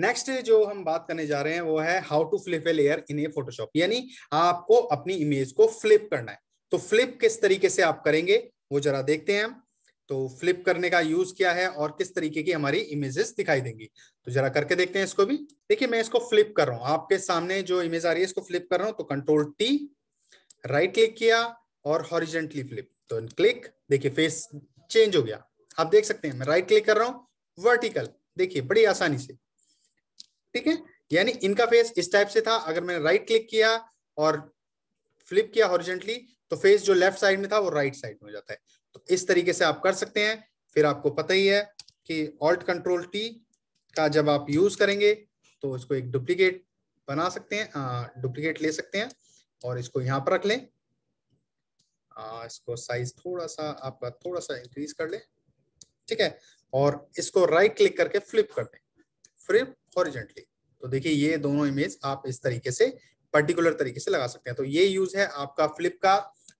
next जो हम बात करने जा रहे हैं वो है how to flip a layer in a Photoshop यानी आपको अपनी इमेज को फ्लिप करना है तो फ्लिप किस तरीके से आप करेंगे वो जरा देखते हैं तो फ्लिप करने का यूज क्या है और किस तरीके की हमारी इमेजेस दिखाई देंगी तो जरा करके देखते हैं इसको भी देखिए मैं इसको फ्लिप कर रहा हूँ आपके सामने जो इमेज आ रही है इसको फ्लिप कर रहा हूँ तो कंट्रोल टी राइट क्लिक किया और हॉरिजेंटली फ्लिप तो क्लिक देखिए फेस चेंज हो गया आप देख सकते हैं मैं राइट क्लिक कर रहा हूँ वर्टिकल देखिए बड़ी आसानी से ठीक है यानी इनका फेस इस टाइप से था अगर मैंने राइट क्लिक किया और फ्लिप किया हॉरिजेंटली तो फेस जो लेफ्ट साइड में था वो राइट साइड में हो जाता है तो इस तरीके से आप कर सकते हैं फिर आपको पता ही है कि ऑल्ट कंट्रोल टी का जब आप यूज करेंगे तो इसको एक डुप्लीकेट बना सकते हैं डुप्लीकेट ले सकते हैं और इसको यहां पर रख लें आ, इसको साइज थोड़ा सा आपका थोड़ा सा इंक्रीज कर लें ठीक है और इसको राइट क्लिक करके फ्लिप कर दें फ्रेम हॉरिजेंटली तो देखिए ये दोनों इमेज आप इस तरीके से पर्टिकुलर तरीके से लगा सकते हैं तो ये यूज है आपका फ्लिप का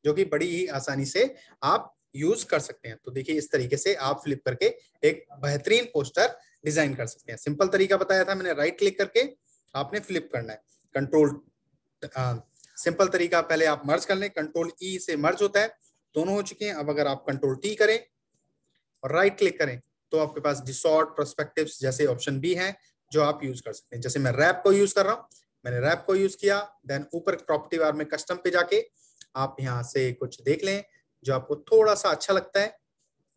जो कि बड़ी ही आसानी से आप यूज कर सकते हैं तो देखिए इस तरीके से आप फ्लिप करके एक बेहतरीन पोस्टर डिजाइन कर सकते हैं सिंपल तरीका बताया था मैंने राइट क्लिक करके आपने फ्लिप करना है कंट्रोल सिंपल तरीका पहले आप मर्ज कर लें कंट्रोल ई e से मर्ज होता है दोनों हो चुके हैं अब अगर आप कंट्रोल टी करें और राइट क्लिक करें तो आपके पास डिसॉर्ट प्रोस्पेक्टिव जैसे ऑप्शन बी है जो आप यूज कर सकते हैं जैसे मैं रैप को यूज कर रहा हूँ मैंने रैप को यूज किया देन ऊपर प्रॉपर्टी बार में कस्टम पे जाके आप यहाँ से कुछ देख लें जो आपको थोड़ा सा अच्छा लगता है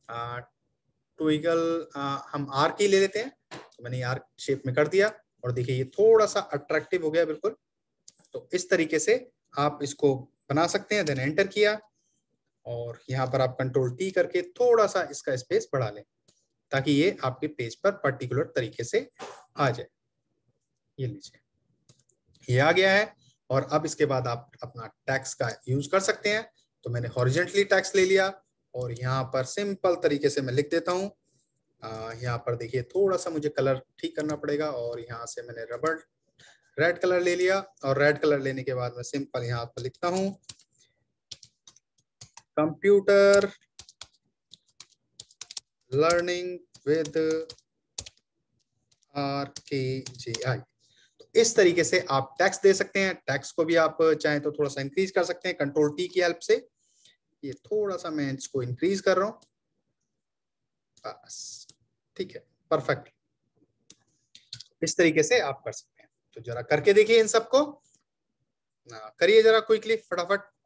आ, ट्विगल आ, हम आर की ले लेते हैं तो मैंने आर शेप में कर दिया और देखिए ये थोड़ा सा अट्रैक्टिव हो गया बिल्कुल तो इस तरीके से आप इसको बना सकते हैं देन एंटर किया और यहाँ पर आप कंट्रोल टी करके थोड़ा सा इसका स्पेस बढ़ा लें ताकि ये आपके पेज पर पर्टिकुलर तरीके से आ जाए ये लीजिए ये आ गया है और अब इसके बाद आप अपना टैक्स का यूज कर सकते हैं तो मैंने हॉरिजेंटली टैक्स ले लिया और यहाँ पर सिंपल तरीके से मैं लिख देता हूँ यहाँ पर देखिए थोड़ा सा मुझे कलर ठीक करना पड़ेगा और यहाँ से मैंने रबर रेड कलर ले लिया और रेड कलर लेने के बाद मैं सिंपल यहाँ पर लिखता हूँ कंप्यूटर लर्निंग विद आर के जे आई इस तरीके से आप टैक्स दे सकते हैं टैक्स को भी आप चाहें तो थोड़ा सा इंक्रीज कर सकते हैं कंट्रोल टी की हेल्प से ये थोड़ा सा मैं इसको इंक्रीज कर रहा हूं बस ठीक है परफेक्ट इस तरीके से आप कर सकते हैं तो जरा करके देखिए इन सबको करिए जरा क्विकली फटाफट